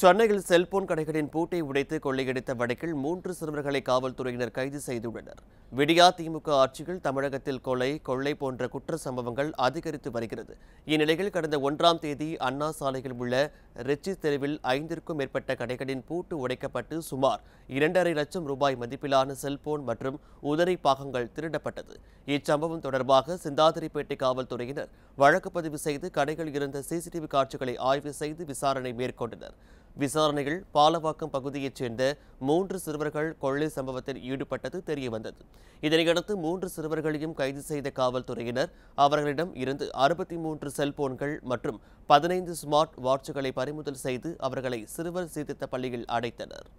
சென்னையில் செல்போன் கடைகளின் பூட்டை உடைத்து கொள்ளையடித்த வழக்கில் மூன்று சிறுவர்களை காவல்துறையினர் கைது செய்துள்ளனர் விடியா திமுக ஆட்சியில் தமிழகத்தில் கொலை கொள்ளை போன்ற குற்ற சம்பவங்கள் அதிகரித்து வருகிறது இந்நிலையில் கடந்த ஒன்றாம் தேதி அண்ணா சாலையில் உள்ள ரிச்சி தெருவில் ஐந்திற்கும் மேற்பட்ட கடைகளின் பூட்டு உடைக்கப்பட்டு சுமார் இரண்டரை லட்சம் ரூபாய் மதிப்பிலான செல்போன் மற்றும் உதிரி பாகங்கள் திருடப்பட்டது இச்சம்பவம் தொடர்பாக சிந்தாதிரிப்பேட்டை காவல்துறையினர் வழக்கு பதிவு செய்து கடைகள் இருந்த சிசிடிவி காட்சிகளை ஆய்வு செய்து விசாரணை மேற்கொண்டனர் விசாரணையில் பாலவாக்கம் பகுதியைச் சேர்ந்த மூன்று சிறுவர்கள் கொள்ளை சம்பவத்தில் ஈடுபட்டது தெரியவந்தது இதனையடுத்து மூன்று சிறுவர்களையும் கைது செய்த காவல்துறையினர் அவர்களிடம் இருந்து அறுபத்தி மூன்று செல்போன்கள் மற்றும் பதினைந்து ஸ்மார்ட் வாட்சுகளை பறிமுதல் செய்து அவர்களை சிறுவர் சீர்திருத்த பள்ளியில் அடைத்தனர்